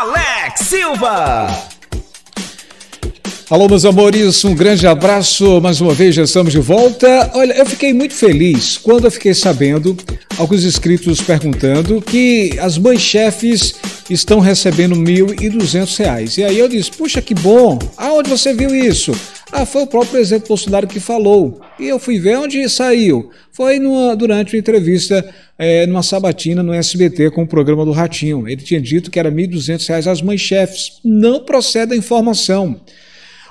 Alex Silva. Alô, meus amores, um grande abraço. Mais uma vez já estamos de volta. Olha, eu fiquei muito feliz quando eu fiquei sabendo, alguns inscritos perguntando que as mães chefes estão recebendo R$ 1.200. E aí eu disse: puxa, que bom, aonde você viu isso? Ah, foi o próprio presidente Bolsonaro que falou. E eu fui ver onde saiu. Foi numa, durante uma entrevista, é, numa sabatina no SBT com o programa do Ratinho. Ele tinha dito que era R$ 1.200 as mães chefes. Não procede a informação.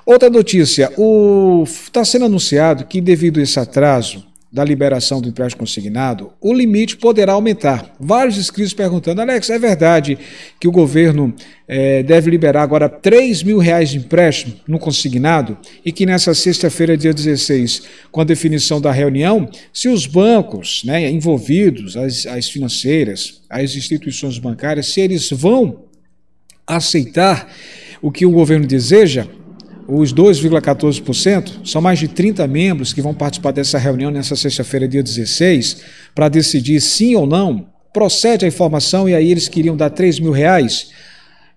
Outra notícia: está sendo anunciado que, devido a esse atraso da liberação do empréstimo consignado, o limite poderá aumentar. Vários inscritos perguntando: Alex, é verdade que o governo é, deve liberar agora 3 mil reais de empréstimo no consignado e que nessa sexta-feira, dia 16, com a definição da reunião, se os bancos né, envolvidos, as, as financeiras, as instituições bancárias, se eles vão aceitar o que o governo deseja, os 2,14%, são mais de 30 membros que vão participar dessa reunião nessa sexta-feira, dia 16, para decidir sim ou não, procede a informação e aí eles queriam dar 3 mil reais.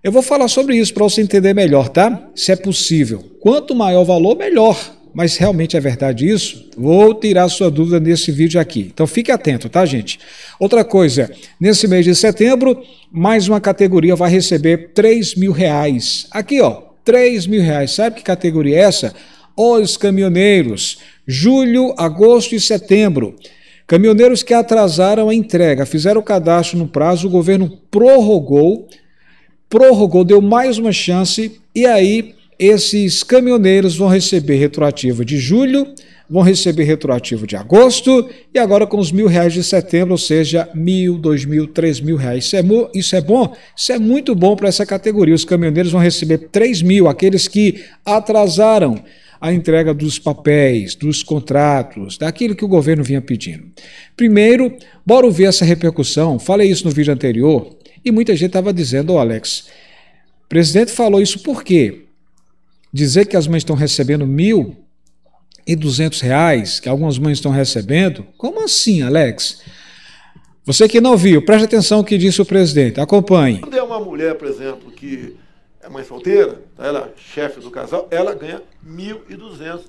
Eu vou falar sobre isso para você entender melhor, tá? Se é possível. Quanto maior o valor, melhor. Mas realmente é verdade isso? Vou tirar sua dúvida nesse vídeo aqui. Então fique atento, tá, gente? Outra coisa, nesse mês de setembro, mais uma categoria vai receber 3 mil reais. Aqui, ó, 3 mil reais. Sabe que categoria é essa? Os caminhoneiros. Julho, agosto e setembro. Caminhoneiros que atrasaram a entrega, fizeram o cadastro no prazo, o governo prorrogou, prorrogou, deu mais uma chance, e aí esses caminhoneiros vão receber retroativo de julho, vão receber retroativo de agosto e agora com os mil reais de setembro, ou seja, mil, dois mil, três mil reais. Isso é, isso é bom? Isso é muito bom para essa categoria. Os caminhoneiros vão receber três mil, aqueles que atrasaram a entrega dos papéis, dos contratos, daquilo que o governo vinha pedindo. Primeiro, bora ver essa repercussão. Falei isso no vídeo anterior e muita gente estava dizendo, oh, Alex, o presidente falou isso por quê? Dizer que as mães estão recebendo mil e 200 reais que algumas mães estão recebendo? Como assim, Alex? Você que não viu, preste atenção o que disse o presidente. Acompanhe. Quando é uma mulher, por exemplo, que é mãe solteira, tá? ela é chefe do casal, ela ganha 1.200.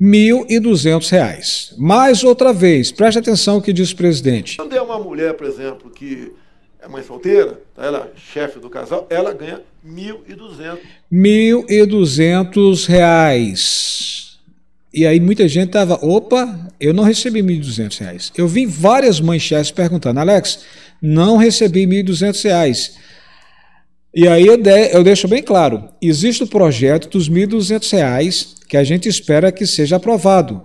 1.200 reais. Mais outra vez, preste atenção o que disse o presidente. Quando é uma mulher, por exemplo, que é mãe solteira, tá? ela é chefe do casal, ela ganha 1.200. 1.200 reais. E aí muita gente tava, opa, eu não recebi 1.200 reais. Eu vi várias manchetes perguntando, Alex, não recebi 1.200 reais. E aí eu, de, eu, deixo bem claro, existe o projeto dos 1.200 reais que a gente espera que seja aprovado.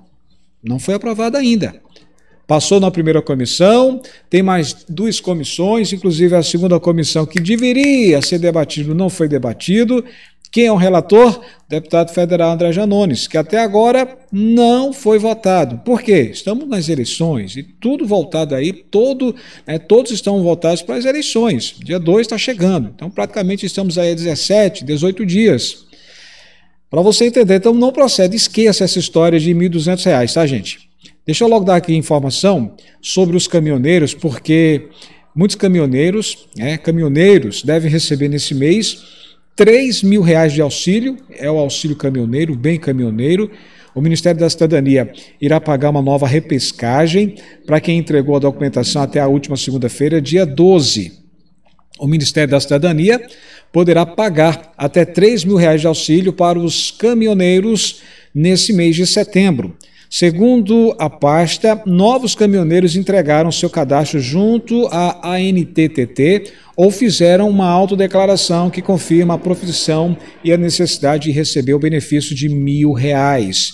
Não foi aprovado ainda. Passou na primeira comissão, tem mais duas comissões, inclusive a segunda comissão que deveria ser debatido não foi debatido. Quem é o relator? deputado federal André Janones, que até agora não foi votado. Por quê? Estamos nas eleições e tudo voltado aí, todo, né, todos estão voltados para as eleições. Dia 2 está chegando. Então, praticamente estamos aí a 17, 18 dias. Para você entender, então não procede, esqueça essa história de R$ 1.200, tá, gente? Deixa eu logo dar aqui informação sobre os caminhoneiros, porque muitos caminhoneiros, né, caminhoneiros devem receber nesse mês 3 mil reais de auxílio, é o auxílio caminhoneiro, bem caminhoneiro. O Ministério da Cidadania irá pagar uma nova repescagem para quem entregou a documentação até a última segunda-feira, dia 12. O Ministério da Cidadania poderá pagar até 3 mil reais de auxílio para os caminhoneiros nesse mês de setembro. Segundo a pasta, novos caminhoneiros entregaram seu cadastro junto à ANTTT ou fizeram uma autodeclaração que confirma a profissão e a necessidade de receber o benefício de mil reais.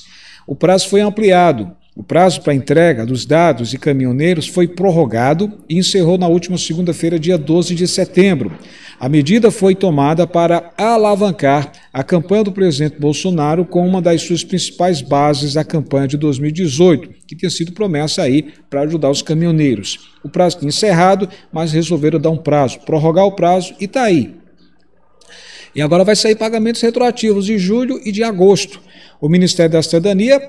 O prazo foi ampliado o prazo para entrega dos dados e caminhoneiros foi prorrogado e encerrou na última segunda-feira, dia 12 de setembro. A medida foi tomada para alavancar a campanha do presidente Bolsonaro com uma das suas principais bases da campanha de 2018, que tinha sido promessa aí para ajudar os caminhoneiros. O prazo tinha encerrado, mas resolveram dar um prazo, prorrogar o prazo e está aí. E agora vai sair pagamentos retroativos de julho e de agosto. O Ministério da Cidadania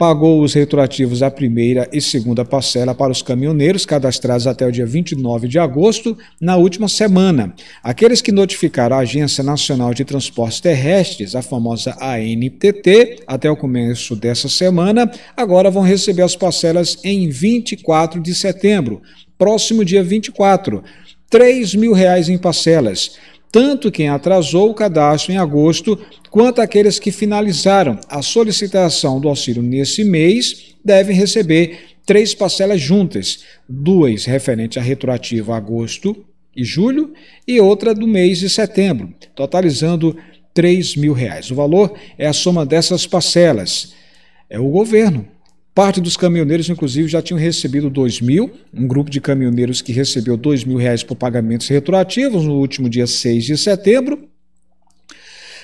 pagou os retroativos à primeira e segunda parcela para os caminhoneiros cadastrados até o dia 29 de agosto, na última semana. Aqueles que notificaram a Agência Nacional de Transportes Terrestres, a famosa ANTT, até o começo dessa semana, agora vão receber as parcelas em 24 de setembro, próximo dia 24. R$ 3 mil reais em parcelas tanto quem atrasou o cadastro em agosto, quanto aqueles que finalizaram a solicitação do auxílio nesse mês, devem receber três parcelas juntas, duas referente à retroativa agosto e julho e outra do mês de setembro, totalizando R$ 3 mil. Reais. O valor é a soma dessas parcelas. É o governo Parte dos caminhoneiros, inclusive, já tinham recebido dois mil. Um grupo de caminhoneiros que recebeu dois mil reais por pagamentos retroativos no último dia 6 de setembro.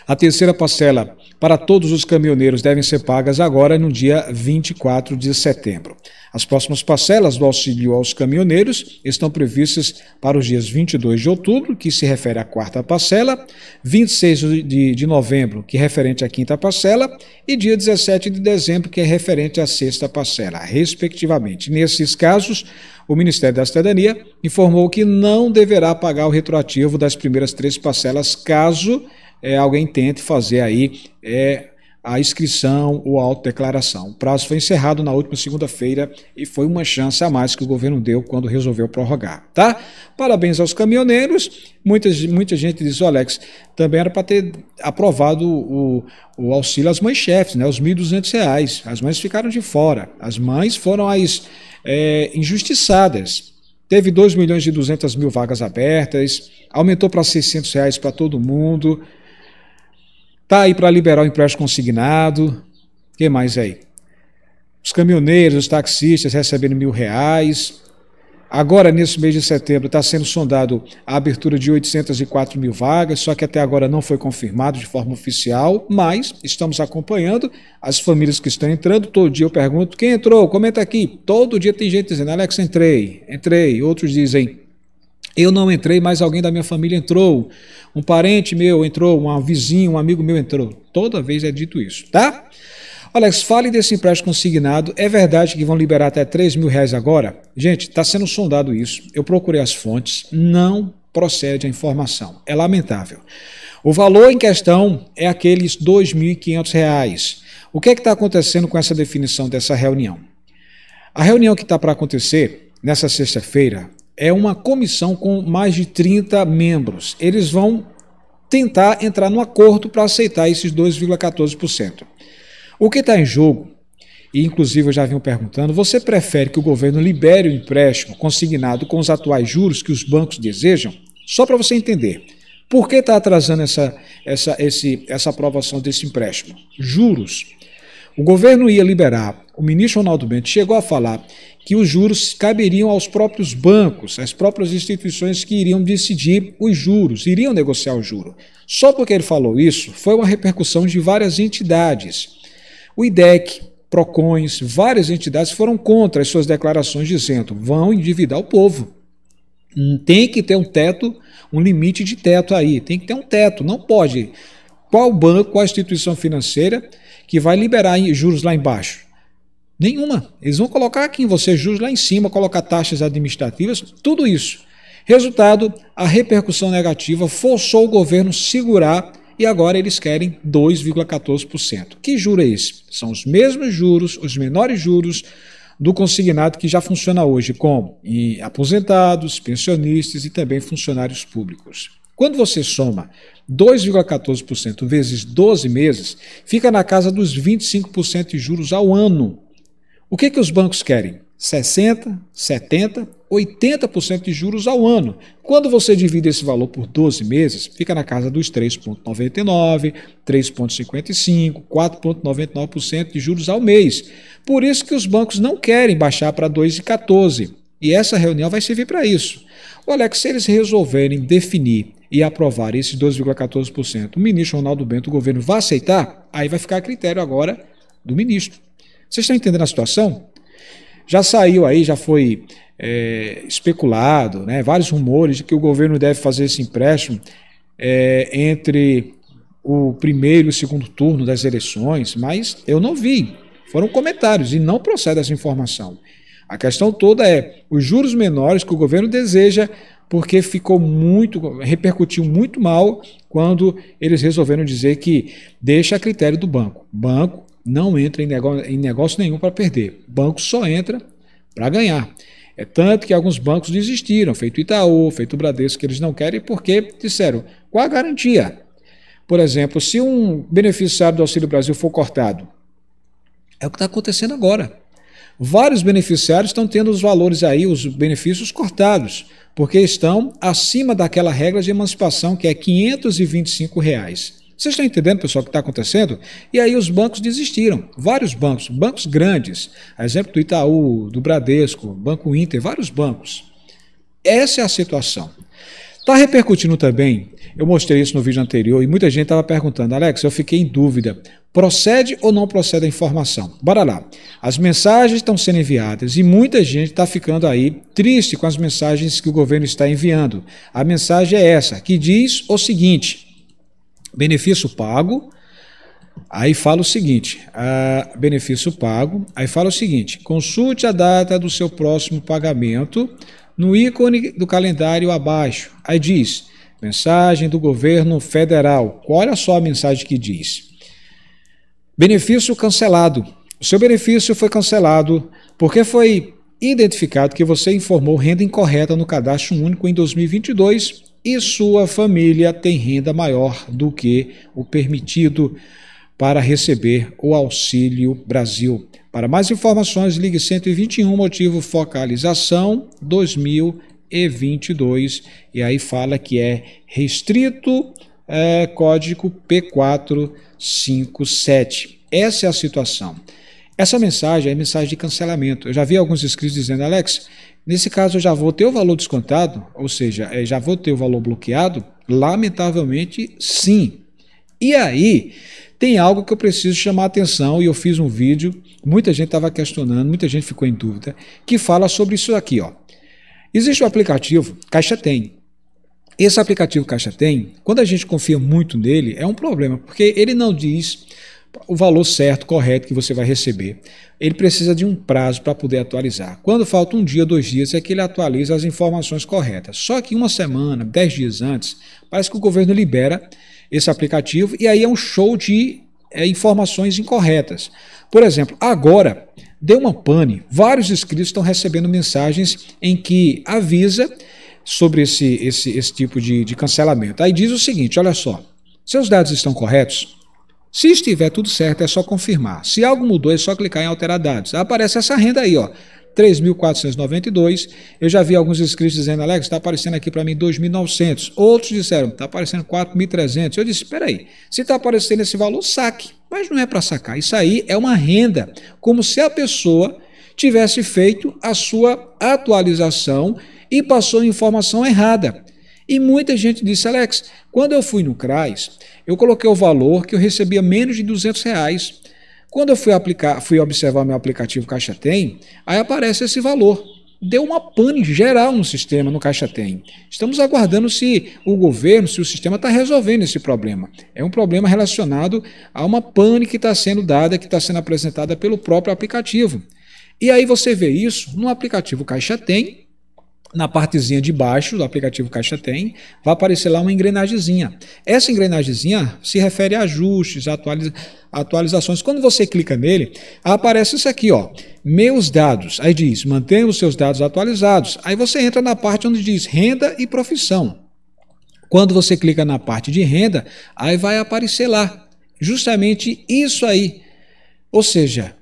A terceira parcela para todos os caminhoneiros devem ser pagas agora no dia 24 de setembro. As próximas parcelas do auxílio aos caminhoneiros estão previstas para os dias 22 de outubro, que se refere à quarta parcela, 26 de, de novembro, que é referente à quinta parcela, e dia 17 de dezembro, que é referente à sexta parcela, respectivamente. Nesses casos, o Ministério da Cidadania informou que não deverá pagar o retroativo das primeiras três parcelas caso é, alguém tente fazer aí é, a inscrição ou a autodeclaração. O prazo foi encerrado na última segunda-feira e foi uma chance a mais que o governo deu quando resolveu prorrogar, tá? Parabéns aos caminhoneiros. Muitas, muita gente diz, oh, Alex, também era para ter aprovado o, o auxílio às mães chefes, né? Os R$ 1.200. As mães ficaram de fora. As mães foram as é, injustiçadas. Teve 2 milhões e 200 mil vagas abertas, aumentou para 600 reais para todo mundo, Está aí para liberar o empréstimo consignado. O que mais aí? Os caminhoneiros, os taxistas recebendo mil reais. Agora, nesse mês de setembro, está sendo sondado a abertura de 804 mil vagas, só que até agora não foi confirmado de forma oficial, mas estamos acompanhando as famílias que estão entrando. Todo dia eu pergunto: quem entrou? Comenta aqui. Todo dia tem gente dizendo: Alex, entrei, entrei. Outros dizem: eu não entrei, mas alguém da minha família entrou. Um parente meu entrou, um vizinho, um amigo meu entrou. Toda vez é dito isso, tá? Alex, fale desse empréstimo consignado. É verdade que vão liberar até 3 mil reais agora? Gente, está sendo sondado isso. Eu procurei as fontes. Não procede a informação. É lamentável. O valor em questão é aqueles R$ 2.500. O que é está acontecendo com essa definição dessa reunião? A reunião que está para acontecer nessa sexta-feira é uma comissão com mais de 30 membros. Eles vão tentar entrar no acordo para aceitar esses 2,14%. O que está em jogo, e inclusive eu já vinha perguntando, você prefere que o governo libere o empréstimo consignado com os atuais juros que os bancos desejam? Só para você entender, por que está atrasando essa, essa, esse, essa aprovação desse empréstimo? Juros. O governo ia liberar, o ministro Ronaldo Bento chegou a falar que os juros caberiam aos próprios bancos, às próprias instituições que iriam decidir os juros, iriam negociar o juro. Só porque ele falou isso, foi uma repercussão de várias entidades. O IDEC, PROCONs, várias entidades foram contra as suas declarações, dizendo: vão endividar o povo. Tem que ter um teto, um limite de teto aí, tem que ter um teto, não pode. Qual banco, qual instituição financeira que vai liberar juros lá embaixo? Nenhuma. Eles vão colocar aqui em você juros lá em cima, colocar taxas administrativas, tudo isso. Resultado, a repercussão negativa forçou o governo segurar e agora eles querem 2,14%. Que juro é esse? São os mesmos juros, os menores juros do consignado que já funciona hoje com aposentados, pensionistas e também funcionários públicos. Quando você soma 2,14% vezes 12 meses, fica na casa dos 25% de juros ao ano. O que, é que os bancos querem? 60, 70, 80% de juros ao ano. Quando você divide esse valor por 12 meses, fica na casa dos 3,99, 3,55, 4,99% de juros ao mês. Por isso que os bancos não querem baixar para 2,14. E essa reunião vai servir para isso. Olha, que se eles resolverem definir e aprovar esses 2,14%, o ministro Ronaldo Bento, o governo, vai aceitar, aí vai ficar a critério agora do ministro. Vocês estão entendendo a situação? Já saiu aí, já foi é, especulado, né, vários rumores de que o governo deve fazer esse empréstimo é, entre o primeiro e o segundo turno das eleições, mas eu não vi. Foram comentários e não procede essa informação. A questão toda é os juros menores que o governo deseja, porque ficou muito, repercutiu muito mal quando eles resolveram dizer que deixa a critério do banco. Banco não entra em negócio, em negócio nenhum para perder. Banco só entra para ganhar. É tanto que alguns bancos desistiram, feito Itaú, feito Bradesco, que eles não querem porque disseram, qual a garantia? Por exemplo, se um beneficiário do Auxílio Brasil for cortado, é o que está acontecendo agora. Vários beneficiários estão tendo os valores aí, os benefícios cortados, porque estão acima daquela regra de emancipação que é R$ 525. Reais. Vocês estão entendendo, pessoal, o que está acontecendo? E aí os bancos desistiram. Vários bancos, bancos grandes, exemplo do Itaú, do Bradesco, Banco Inter, vários bancos. Essa é a situação. Está repercutindo também, eu mostrei isso no vídeo anterior e muita gente estava perguntando, Alex, eu fiquei em dúvida, procede ou não procede a informação? Bora lá. As mensagens estão sendo enviadas e muita gente está ficando aí triste com as mensagens que o governo está enviando. A mensagem é essa, que diz o seguinte: benefício pago. Aí fala o seguinte: benefício pago. Aí fala o seguinte: consulte a data do seu próximo pagamento no ícone do calendário abaixo. Aí diz: mensagem do governo federal. Olha só a mensagem que diz: benefício cancelado. O seu benefício foi cancelado porque foi identificado que você informou renda incorreta no cadastro único em 2022 e sua família tem renda maior do que o permitido para receber o Auxílio Brasil. Para mais informações, ligue 121, motivo focalização 2022. E aí fala que é restrito é, código P457. Essa é a situação. Essa mensagem é mensagem de cancelamento. Eu já vi alguns inscritos dizendo, Alex, nesse caso eu já vou ter o valor descontado, ou seja, eh, já vou ter o valor bloqueado? Lamentavelmente, sim. E aí, tem algo que eu preciso chamar a atenção e eu fiz um vídeo, muita gente estava questionando, muita gente ficou em dúvida, que fala sobre isso aqui. Ó. Existe um aplicativo, Caixa Tem. Esse aplicativo Caixa Tem, quando a gente confia muito nele, é um problema, porque ele não diz o valor certo, correto que você vai receber. Ele precisa de um prazo para poder atualizar. Quando falta um dia, dois dias, é que ele atualiza as informações corretas. Só que uma semana, dez dias antes, parece que o governo libera esse aplicativo e aí é um show de é, informações incorretas. Por exemplo, agora deu uma pane, vários inscritos estão recebendo mensagens em que avisa sobre esse, esse, esse tipo de, de cancelamento. Aí diz o seguinte: olha só, seus dados estão corretos? Se estiver tudo certo, é só confirmar. Se algo mudou, é só clicar em alterar dados. Aparece essa renda aí, ó. 3.492. Eu já vi alguns inscritos dizendo, Alex, está aparecendo aqui para mim 2.900. Outros disseram, está aparecendo 4.300. Eu disse, espera aí, se está aparecendo esse valor, saque. Mas não é para sacar. Isso aí é uma renda, como se a pessoa tivesse feito a sua atualização e passou informação errada. E muita gente disse, Alex, quando eu fui no CRAS, eu coloquei o valor que eu recebia menos de 200 reais. Quando eu fui, aplicar, fui observar meu aplicativo Caixa Tem, aí aparece esse valor. Deu uma pane geral no sistema, no Caixa Tem. Estamos aguardando se o governo, se o sistema está resolvendo esse problema. É um problema relacionado a uma pane que está sendo dada, que está sendo apresentada pelo próprio aplicativo. E aí você vê isso no aplicativo Caixa Tem, na partezinha de baixo do aplicativo Caixa Tem, vai aparecer lá uma engrenagemzinha. Essa engrenagemzinha se refere a ajustes, atualiza, atualizações. Quando você clica nele, aparece isso aqui, ó, meus dados. Aí diz, mantenha os seus dados atualizados. Aí você entra na parte onde diz renda e profissão. Quando você clica na parte de renda, aí vai aparecer lá justamente isso aí. Ou seja,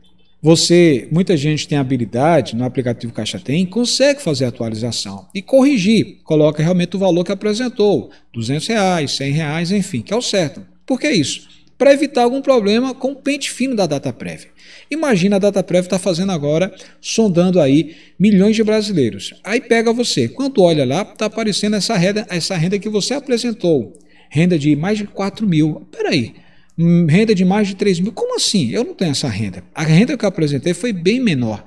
você, muita gente tem habilidade no aplicativo Caixa Tem, consegue fazer atualização e corrigir. Coloca realmente o valor que apresentou, 200 reais, 100 reais, enfim, que é o certo. Por que isso? Para evitar algum problema com o pente fino da data prévia. Imagina a data prévia está fazendo agora, sondando aí milhões de brasileiros. Aí pega você, quando olha lá, está aparecendo essa renda, essa renda que você apresentou, renda de mais de 4 mil. Peraí, renda de mais de 3 mil. Como assim? Eu não tenho essa renda. A renda que eu apresentei foi bem menor.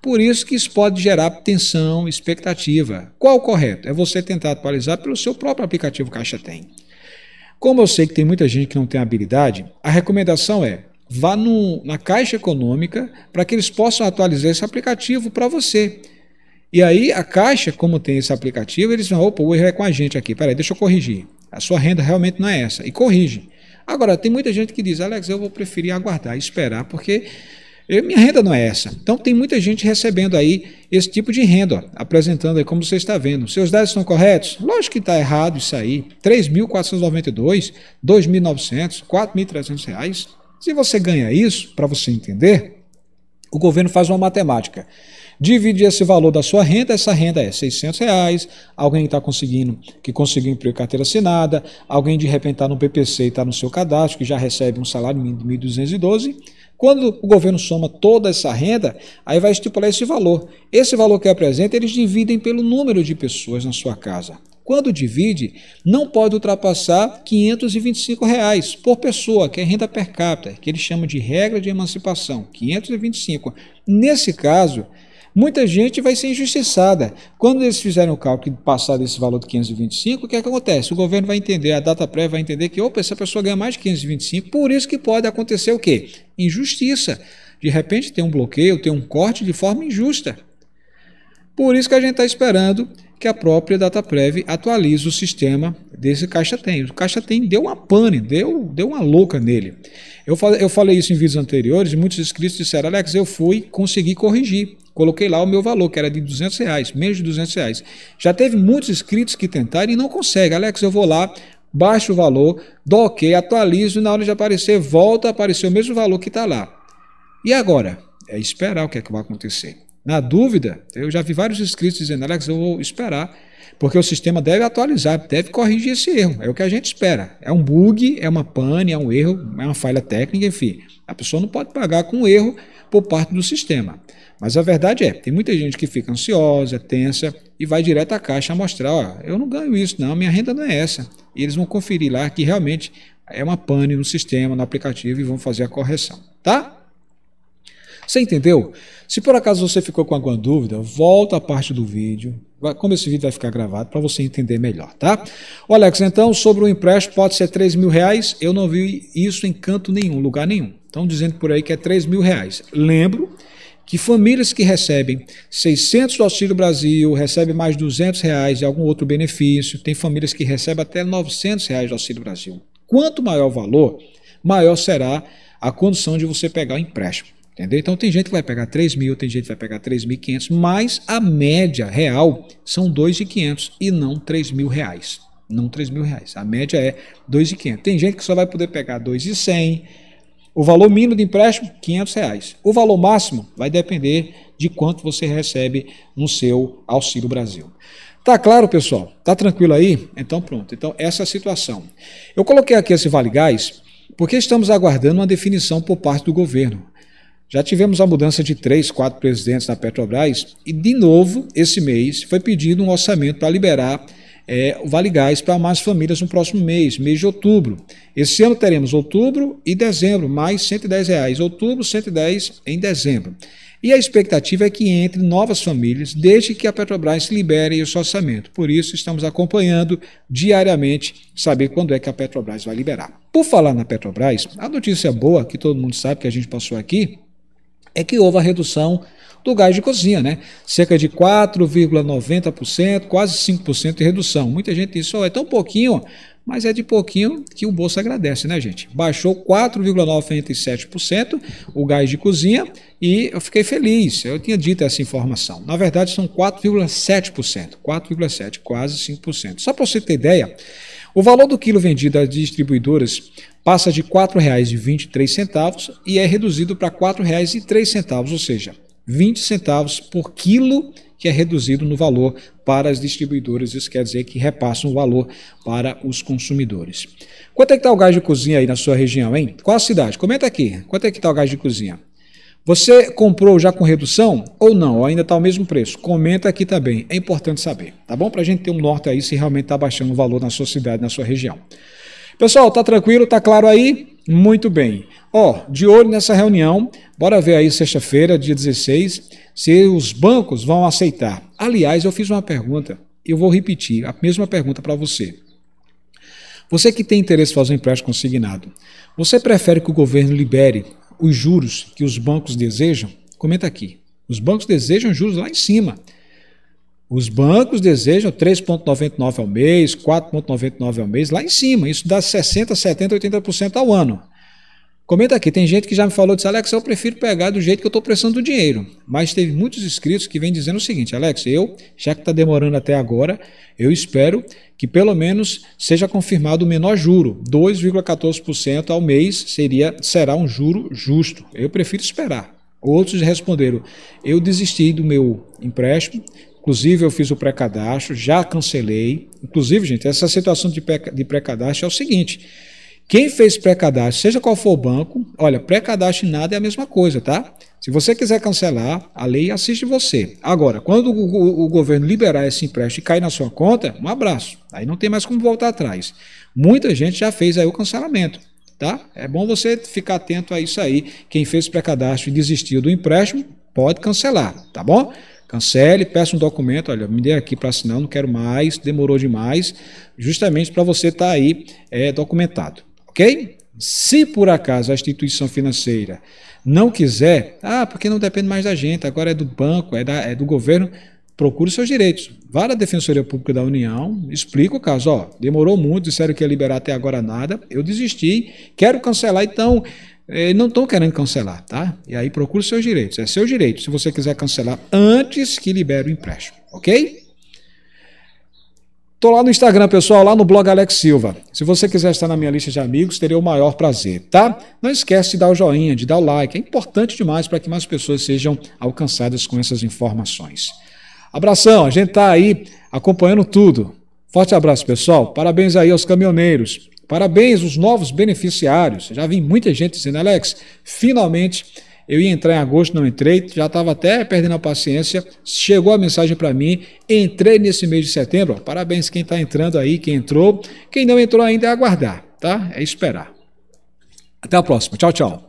Por isso que isso pode gerar tensão, expectativa. Qual o correto? É você tentar atualizar pelo seu próprio aplicativo Caixa Tem. Como eu sei que tem muita gente que não tem habilidade, a recomendação é vá no, na Caixa Econômica para que eles possam atualizar esse aplicativo para você. E aí a Caixa, como tem esse aplicativo, eles vão, opa, o erro é com a gente aqui, peraí, deixa eu corrigir. A sua renda realmente não é essa. E corrige. Agora, tem muita gente que diz, Alex, eu vou preferir aguardar, esperar, porque eu, minha renda não é essa. Então, tem muita gente recebendo aí esse tipo de renda, ó, apresentando aí como você está vendo. Seus dados estão corretos? Lógico que está errado isso aí. 3.492, 2.900, 4.300 reais. Se você ganha isso, para você entender, o governo faz uma matemática divide esse valor da sua renda, essa renda é 600 reais, alguém está conseguindo, que conseguiu emprego carteira assinada, alguém de repente está no PPC e está no seu cadastro, que já recebe um salário mínimo de 1.212, quando o governo soma toda essa renda, aí vai estipular esse valor. Esse valor que apresenta, eles dividem pelo número de pessoas na sua casa. Quando divide, não pode ultrapassar R$ 525 reais por pessoa, que é renda per capita, que eles chamam de regra de emancipação, 525. Nesse caso, Muita gente vai ser injustiçada. Quando eles fizerem o cálculo e passar desse valor de 525, o que, é que acontece? O governo vai entender, a data prévia vai entender que, opa, essa pessoa ganha mais de 525, por isso que pode acontecer o quê? Injustiça. De repente tem um bloqueio, tem um corte de forma injusta. Por isso que a gente está esperando que a própria DataPrev atualize o sistema desse Caixa Tem. O Caixa Tem deu uma pane, deu, deu uma louca nele. Eu falei, eu falei isso em vídeos anteriores e muitos inscritos disseram, Alex, eu fui conseguir corrigir. Coloquei lá o meu valor, que era de 200 reais, menos de 200 reais. Já teve muitos inscritos que tentaram e não conseguem. Alex, eu vou lá, baixo o valor, dou ok, atualizo e na hora de aparecer, volta a aparecer o mesmo valor que está lá. E agora? É esperar o que é que vai acontecer. Na dúvida, eu já vi vários inscritos dizendo, Alex, eu vou esperar, porque o sistema deve atualizar, deve corrigir esse erro. É o que a gente espera. É um bug, é uma pane, é um erro, é uma falha técnica, enfim. A pessoa não pode pagar com um erro por parte do sistema. Mas a verdade é, tem muita gente que fica ansiosa, tensa e vai direto à caixa mostrar, ó, eu não ganho isso não, minha renda não é essa. E eles vão conferir lá que realmente é uma pane no sistema, no aplicativo e vão fazer a correção, tá? Você entendeu? Se por acaso você ficou com alguma dúvida, volta à parte do vídeo, como esse vídeo vai ficar gravado, para você entender melhor, tá? O Alex, então, sobre o empréstimo, pode ser 3 mil reais, eu não vi isso em canto nenhum, lugar nenhum. Estão dizendo por aí que é 3 mil reais. Lembro que famílias que recebem 600 do Auxílio Brasil, recebem mais 200 reais e algum outro benefício, tem famílias que recebem até 900 reais do Auxílio Brasil. Quanto maior o valor, maior será a condição de você pegar o empréstimo. Entendeu? Então tem gente que vai pegar 3 mil, tem gente que vai pegar 3.500, mas a média real são 2.500 e não 3 mil reais. Não 3 mil reais. A média é 2.500. Tem gente que só vai poder pegar 2.100. O valor mínimo de empréstimo, 500 reais. O valor máximo vai depender de quanto você recebe no seu Auxílio Brasil. Tá claro, pessoal? Tá tranquilo aí? Então pronto. Então essa é a situação. Eu coloquei aqui esse Vale Gás porque estamos aguardando uma definição por parte do governo. Já tivemos a mudança de três, quatro presidentes na Petrobras e, de novo, esse mês foi pedido um orçamento para liberar é, o Vale Gás para mais famílias no próximo mês, mês de outubro. Esse ano teremos outubro e dezembro, mais 110 reais. Outubro, 110 em dezembro. E a expectativa é que entre novas famílias, desde que a Petrobras libere esse orçamento. Por isso, estamos acompanhando diariamente saber quando é que a Petrobras vai liberar. Por falar na Petrobras, a notícia boa que todo mundo sabe que a gente passou aqui é que houve a redução do gás de cozinha, né? Cerca de 4,90%, quase 5% de redução. Muita gente diz, oh, é tão pouquinho, mas é de pouquinho que o bolso agradece, né, gente? Baixou 4,97% o gás de cozinha e eu fiquei feliz. Eu tinha dito essa informação. Na verdade, são 4,7%, 4,7, quase 5%. Só para você ter ideia, o valor do quilo vendido às distribuidoras passa de R$ 4,23 e é reduzido para R$ 4,03, ou seja, 20 centavos por quilo que é reduzido no valor para as distribuidoras. Isso quer dizer que repassam o valor para os consumidores. Quanto é que está o gás de cozinha aí na sua região, hein? Qual a cidade? Comenta aqui. Quanto é que está o gás de cozinha? Você comprou já com redução ou não? Ou ainda está o mesmo preço? Comenta aqui também. É importante saber, tá bom? Para a gente ter um norte aí se realmente está baixando o valor na sua cidade, na sua região. Pessoal, tá tranquilo? Tá claro aí? Muito bem. Ó, de olho nessa reunião, bora ver aí sexta-feira, dia 16, se os bancos vão aceitar. Aliás, eu fiz uma pergunta, eu vou repetir a mesma pergunta para você. Você que tem interesse em fazer um empréstimo consignado, você prefere que o governo libere os juros que os bancos desejam, comenta aqui. Os bancos desejam juros lá em cima. Os bancos desejam 3,99 ao mês, 4,99 ao mês, lá em cima. Isso dá 60%, 70%, 80% ao ano. Comenta aqui, tem gente que já me falou, disse, Alex, eu prefiro pegar do jeito que eu estou prestando do dinheiro. Mas teve muitos inscritos que vêm dizendo o seguinte, Alex, eu, já que está demorando até agora, eu espero que pelo menos seja confirmado o menor juro. 2,14% ao mês seria, será um juro justo. Eu prefiro esperar. Outros responderam, eu desisti do meu empréstimo, Inclusive, eu fiz o pré-cadastro, já cancelei. Inclusive, gente, essa situação de pré-cadastro é o seguinte: quem fez pré-cadastro, seja qual for o banco, olha, pré-cadastro e nada é a mesma coisa, tá? Se você quiser cancelar, a lei assiste você. Agora, quando o, o governo liberar esse empréstimo e cair na sua conta, um abraço. Aí não tem mais como voltar atrás. Muita gente já fez aí o cancelamento, tá? É bom você ficar atento a isso aí. Quem fez pré-cadastro e desistiu do empréstimo, pode cancelar, tá bom? Cancele, peça um documento, olha, me dê aqui para assinar, não quero mais, demorou demais, justamente para você estar tá aí é, documentado. Ok? Se por acaso a instituição financeira não quiser, ah, porque não depende mais da gente, agora é do banco, é, da, é do governo, procure seus direitos. Vá à Defensoria Pública da União, explica o caso. Ó, demorou muito, disseram que ia liberar até agora nada, eu desisti, quero cancelar, então eh, não estão querendo cancelar, tá? E aí procure seus direitos. É seu direito, se você quiser cancelar antes que libere o empréstimo, ok? Estou lá no Instagram, pessoal, lá no blog Alex Silva. Se você quiser estar na minha lista de amigos, terei o maior prazer, tá? Não esquece de dar o joinha, de dar o like. É importante demais para que mais pessoas sejam alcançadas com essas informações. Abração, a gente está aí acompanhando tudo. Forte abraço, pessoal. Parabéns aí aos caminhoneiros. Parabéns aos novos beneficiários. Já vi muita gente dizendo, Alex, finalmente eu ia entrar em agosto, não entrei, já estava até perdendo a paciência. Chegou a mensagem para mim, entrei nesse mês de setembro. Ó, parabéns quem está entrando aí, quem entrou. Quem não entrou ainda é aguardar, tá? É esperar. Até a próxima. Tchau, tchau.